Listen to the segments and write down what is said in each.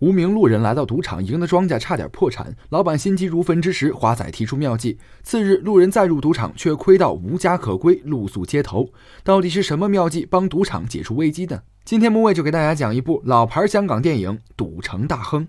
无名路人来到赌场，赢得庄家差点破产。老板心急如焚之时，华仔提出妙计。次日，路人再入赌场，却亏到无家可归，露宿街头。到底是什么妙计帮赌场解除危机的？今天木卫就给大家讲一部老牌香港电影《赌城大亨》。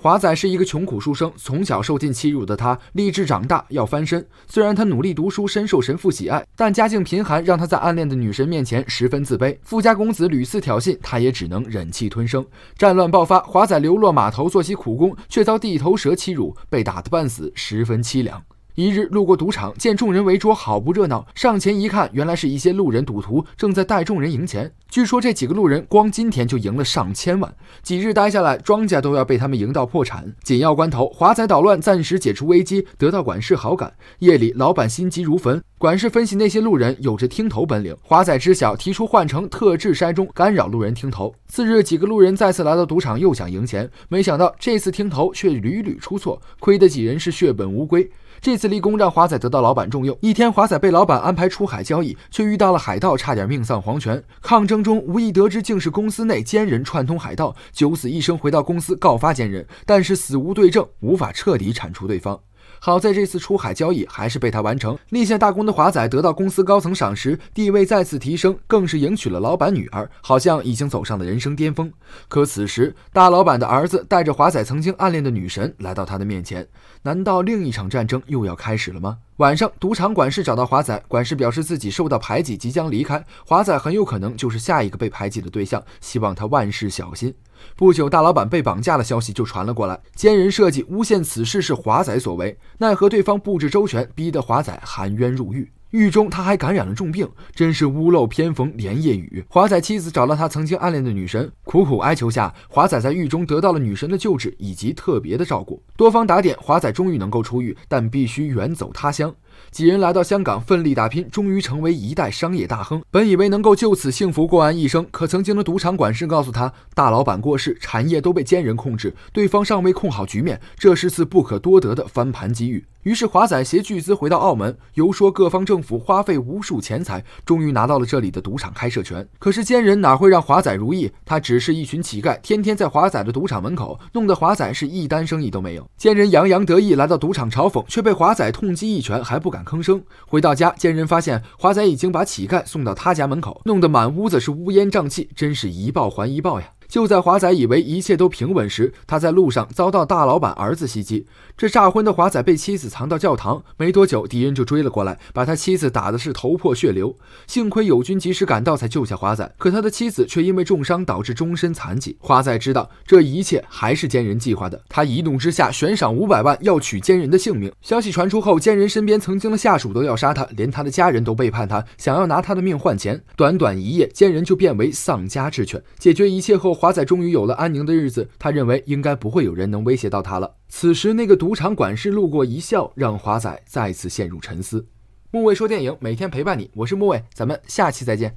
华仔是一个穷苦书生，从小受尽欺辱的他，立志长大要翻身。虽然他努力读书，深受神父喜爱，但家境贫寒，让他在暗恋的女神面前十分自卑。富家公子屡次挑衅，他也只能忍气吞声。战乱爆发，华仔流落码头做起苦工，却遭地头蛇欺辱，被打得半死，十分凄凉。一日路过赌场，见众人围桌，好不热闹。上前一看，原来是一些路人赌徒正在带众人赢钱。据说这几个路人光今天就赢了上千万，几日待下来，庄家都要被他们赢到破产。紧要关头，华仔捣乱，暂时解除危机，得到管事好感。夜里，老板心急如焚。管事分析那些路人有着听头本领，华仔知晓，提出换成特制筛盅干扰路人听头。次日，几个路人再次来到赌场，又想赢钱，没想到这次听头却屡屡出错，亏得几人是血本无归。这次立功让华仔得到老板重用。一天，华仔被老板安排出海交易，却遇到了海盗，差点命丧黄泉。抗争中无意得知竟是公司内奸人串通海盗，九死一生回到公司告发奸人，但是死无对证，无法彻底铲除对方。好在，这次出海交易还是被他完成，立下大功的华仔得到公司高层赏识，地位再次提升，更是迎娶了老板女儿，好像已经走上了人生巅峰。可此时，大老板的儿子带着华仔曾经暗恋的女神来到他的面前，难道另一场战争又要开始了吗？晚上，赌场管事找到华仔，管事表示自己受到排挤，即将离开。华仔很有可能就是下一个被排挤的对象，希望他万事小心。不久，大老板被绑架的消息就传了过来，奸人设计诬陷此事是华仔所为，奈何对方布置周全，逼得华仔含冤入狱。狱中，他还感染了重病，真是屋漏偏逢连夜雨。华仔妻子找到他曾经暗恋的女神，苦苦哀求下，华仔在狱中得到了女神的救治以及特别的照顾。多方打点，华仔终于能够出狱，但必须远走他乡。几人来到香港，奋力打拼，终于成为一代商业大亨。本以为能够就此幸福过完一生，可曾经的赌场管事告诉他，大老板过世，产业都被奸人控制，对方尚未控好局面，这是次不可多得的翻盘机遇。于是华仔携巨资回到澳门，游说各方政府，花费无数钱财，终于拿到了这里的赌场开设权。可是奸人哪会让华仔如意？他只是一群乞丐，天天在华仔的赌场门口，弄得华仔是一单生意都没有。奸人洋洋得意来到赌场嘲讽，却被华仔痛击一拳，还不。不敢吭声，回到家见人，发现华仔已经把乞丐送到他家门口，弄得满屋子是乌烟瘴气，真是一报还一报呀。就在华仔以为一切都平稳时，他在路上遭到大老板儿子袭击。这炸昏的华仔被妻子藏到教堂，没多久敌人就追了过来，把他妻子打得是头破血流。幸亏友军及时赶到，才救下华仔。可他的妻子却因为重伤导致终身残疾。华仔知道这一切还是奸人计划的，他一怒之下悬赏五百万要取奸人的性命。消息传出后，奸人身边曾经的下属都要杀他，连他的家人都背叛他，想要拿他的命换钱。短短一夜，奸人就变为丧家之犬，解决一切后。华仔终于有了安宁的日子，他认为应该不会有人能威胁到他了。此时，那个赌场管事路过一笑，让华仔再次陷入沉思。木卫说：“电影每天陪伴你，我是木卫，咱们下期再见。”